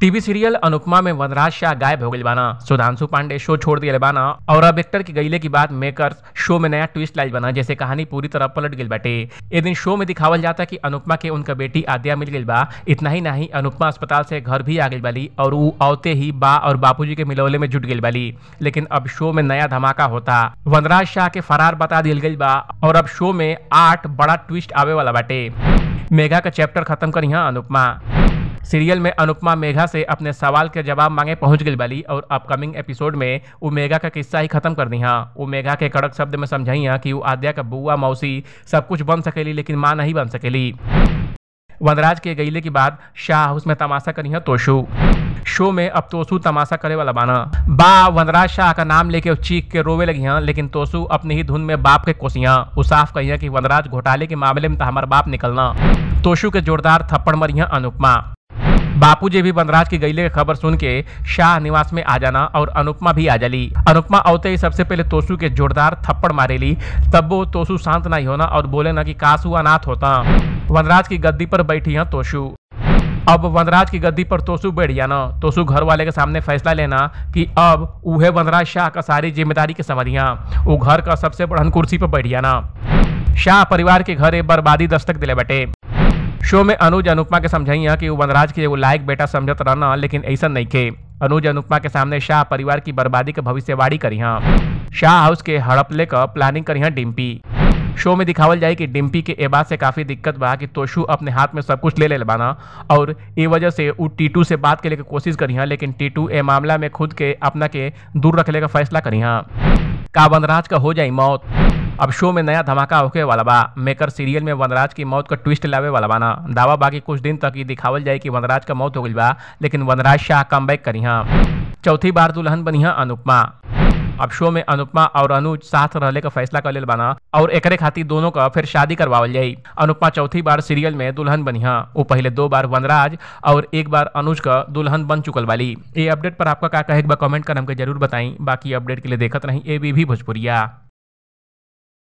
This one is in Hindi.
टीवी सीरियल अनुपमा में वनराज शाह गायब हो गई बाना सुधांशु पांडे शो छोड़ दिया बाना और अब एक्टर की गईले की बात मेकर शो में नया ट्विस्ट लाई बना जैसे कहानी पूरी तरह पलट गई बैठे एक दिन शो में दिखावल जाता की अनुपमा के उनका बेटी आद्या मिल गई बा इतना ही नहीं अनुपमा अस्पताल से घर भी आ गई बाली और वो औते ही बा और बापू के मिलौले में जुट गई बाली लेकिन अब शो में नया धमाका होता वनराज शाह के फरार बता दिल गई बा और अब शो में आठ बड़ा ट्विस्ट आवे वाला बाटे मेघा का चैप्टर खत्म करी अनुपमा सीरियल में अनुपमा मेघा से अपने सवाल के जवाब मांगे पहुंच गई बाली और अपकमिंग एपिसोड में वो मेघा का किस्सा ही खत्म कर दी हाँ वो मेघा के कड़क शब्द में समझाई हाँ कि वो आद्या का बुआ मौसी सब कुछ बन सकेली लेकिन माँ नहीं बन सकेली वनराज के गईले के बाद शाह हाउस में तमाशा करी है तोशु शो में अब तोसु तमाशा करे वाला बाना बा वनराज शाह का नाम लेके चीख के रोवे लगी हैं लेकिन तोसु अपनी ही धुन में बाप के कोसियाँ वो साफ कही कि वनराज घोटाले के मामले में तो हमारा बाप निकलना तोशु के जोरदार थप्पड़ मरी हैं अनुपमा बापूजी भी वनराज की गैले की खबर सुन के शाह निवास में आ जाना और अनुपमा भी आ जाली अनुपमा औते ही सबसे पहले तोसु के जोरदार थप्पड़ मारे ली तब वो तोसु शांत नहीं होना और बोले ना कि कासु अनाथ होता वनराज की गद्दी पर बैठी है तोसु अब वनराज की गद्दी पर तोसु बैठ जाना तोसु घर वाले के सामने फैसला लेना कि अब उहे वनराज शाह का सारी जिम्मेदारी के समझिया वो घर का सबसे बढ़न कुर्सी पर बैठ जाना शाह परिवार के घर बर्बादी दस्तक दिले बटे शो में अनुज अनुपमा के समझाई कि वो वनराज के वो लायक बेटा समझत रहना लेकिन ऐसा नहीं के अनुज अनुपमा के सामने शाह परिवार की बर्बादी के भविष्यवाणी करी हाँ शाह हाउस के हड़प लेकर प्लानिंग करी हाँ डिम्पी शो में दिखावल जाए कि डिम्पी के ए बात से काफ़ी दिक्कत बा कि तोशु अपने हाथ में सब कुछ ले ले लेना और ये वजह से वो टीटू से बात के लेकर कोशिश हाँ लेकिन टीटू ए मामला में खुद के अपना के दूर रखने का फैसला करी हाँ का वनराज का हो जाए मौत अब शो में नया धमाका होके वाला बा मेकर सीरियल में वनराज की मौत का ट्विस्ट लावे वाला बाना दावा बाकी कुछ दिन तक ये दिखावल जाए कि वनराज का मौत हो गई बा लेकिन वनराज शाह कम बैक करी हाँ चौथी बार दुल्हन बनी हाँ अनुपमा अब शो में अनुपमा और अनुज साथ रहने का फैसला कर ले बना और एक खातिर दोनों का फिर शादी करवावल जाये अनुपमा चौथी बार सीरियल में दुल्हन बनी हाँ वो पहले दो बार वनराज और एक बार अनुज का दुल्हन बन चुकल वाली ये अपडेट पर आपका क्या कहे कमेंट कर हमको जरूर बताई बाकी अपडेट के लिए देखत रहें ए बी भोजपुरिया